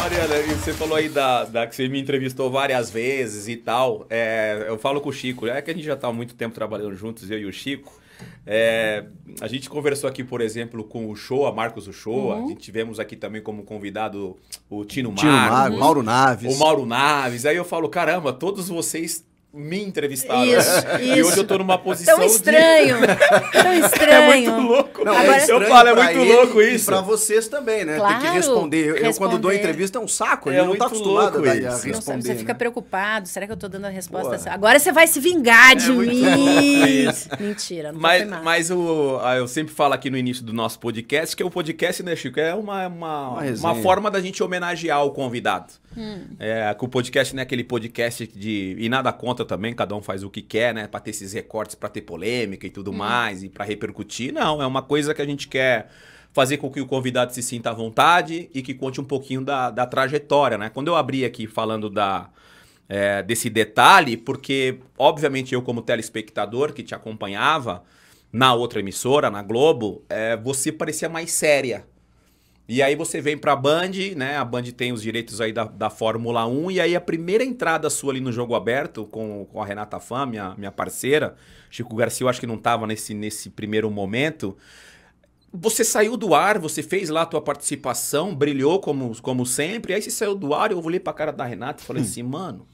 Mariana, você falou aí da, da que você me entrevistou várias vezes e tal. É, eu falo com o Chico, é que a gente já está há muito tempo trabalhando juntos, eu e o Chico. É, a gente conversou aqui, por exemplo, com o Shoa, Marcos Uchoa. Uhum. A gente tivemos aqui também como convidado o Tino, Tino Marcos. Mar, Mauro Naves. O Mauro Naves. Aí eu falo, caramba, todos vocês me entrevistaram. Isso, e hoje eu tô numa posição. Tão estranho. De... Tão estranho. É muito louco. Não, é Agora... é eu falo, é muito ele, louco isso. Pra vocês também, né? Claro, Tem que responder. Eu, responder. quando dou entrevista, é um saco. É ele não tá acostumado a, responder. você né? fica preocupado. Será que eu tô dando a resposta? Assim? Agora você vai se vingar é de é mim. Mentira, não mas, mas o, ah, eu sempre falo aqui no início do nosso podcast que é o podcast, né, Chico, é uma, uma, uma, uma forma da gente homenagear o convidado. Hum. É, que o podcast não é aquele podcast de. E nada contra também, cada um faz o que quer, né? Para ter esses recortes, para ter polêmica e tudo hum. mais, e para repercutir. Não, é uma coisa que a gente quer fazer com que o convidado se sinta à vontade e que conte um pouquinho da, da trajetória, né? Quando eu abri aqui falando da, é, desse detalhe, porque, obviamente, eu, como telespectador que te acompanhava na outra emissora, na Globo, é, você parecia mais séria. E aí você vem para a Band, né? A Band tem os direitos aí da, da Fórmula 1. E aí a primeira entrada sua ali no jogo aberto com, com a Renata Fã, minha, minha parceira. Chico Garcia, eu acho que não estava nesse, nesse primeiro momento. Você saiu do ar, você fez lá a tua participação, brilhou como, como sempre. Aí você saiu do ar, e eu olhei pra cara da Renata e falei hum. assim, mano...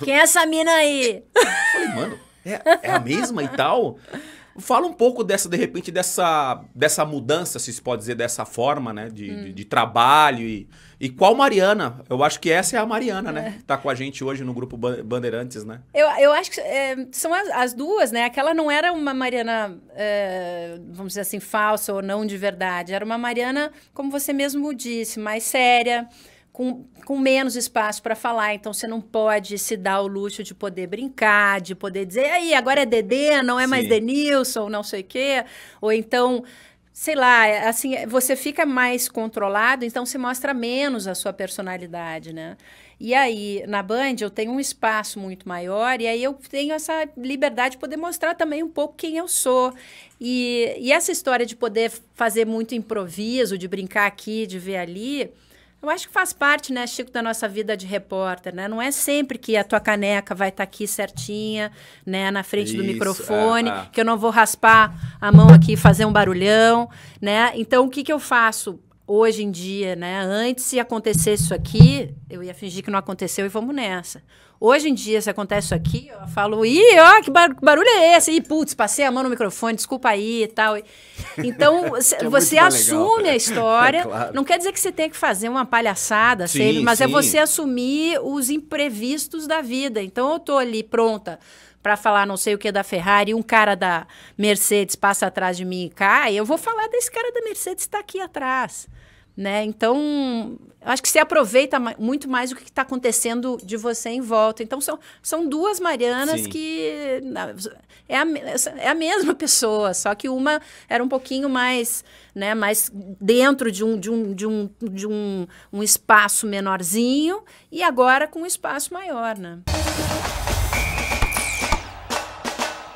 Quem é essa mina aí? Eu falei, mano, é, é a mesma e tal? Fala um pouco dessa, de repente, dessa, dessa mudança, se se pode dizer dessa forma, né? De, hum. de, de, trabalho e, e qual Mariana? Eu acho que essa é a Mariana, né, é. né? Que tá com a gente hoje no grupo Bandeirantes, né? Eu, eu acho que é, são as, as, duas, né? Aquela não era uma Mariana, é, vamos dizer assim, falsa ou não de verdade. Era uma Mariana, como você mesmo disse, mais séria com, com menos espaço para falar, então você não pode se dar o luxo de poder brincar, de poder dizer, aí, agora é Dedê, não é Sim. mais Denilson, não sei o quê, ou então sei lá, é, assim, é, você fica mais controlado, então se mostra menos a sua personalidade, né? E aí, na Band, eu tenho um espaço muito maior, e aí eu tenho essa liberdade de poder mostrar também um pouco quem eu sou. E, e essa história de poder fazer muito improviso, de brincar aqui, de ver ali, eu acho que faz parte, né, Chico, da nossa vida de repórter, né? Não é sempre que a tua caneca vai estar tá aqui certinha, né, na frente Isso, do é, microfone, tá. que eu não vou raspar a mão aqui e fazer um barulhão, né? Então, o que que eu faço? hoje em dia, né? Antes, se acontecesse isso aqui, eu ia fingir que não aconteceu e vamos nessa. Hoje em dia, se acontece isso aqui, eu falo, ih, ó, que, barulho é esse? Ih, putz, passei a mão no microfone, desculpa aí e tal. Então, é você assume legal. a história. É claro. Não quer dizer que você tem que fazer uma palhaçada, sim, sempre, mas é sim. é você assumir os imprevistos da vida. Então, eu tô ali pronta para falar não sei o que da Ferrari, um cara da Mercedes passa atrás de mim e cai, eu vou falar desse cara da Mercedes está aqui atrás. Né? Então, acho que você aproveita muito mais o que está acontecendo de você em volta. Então, são, são duas Marianas Sim. que é a, é a mesma pessoa, só que uma era um pouquinho mais, né, mais dentro de um, de um, de um, de um, um espaço menorzinho e agora com um espaço maior, né?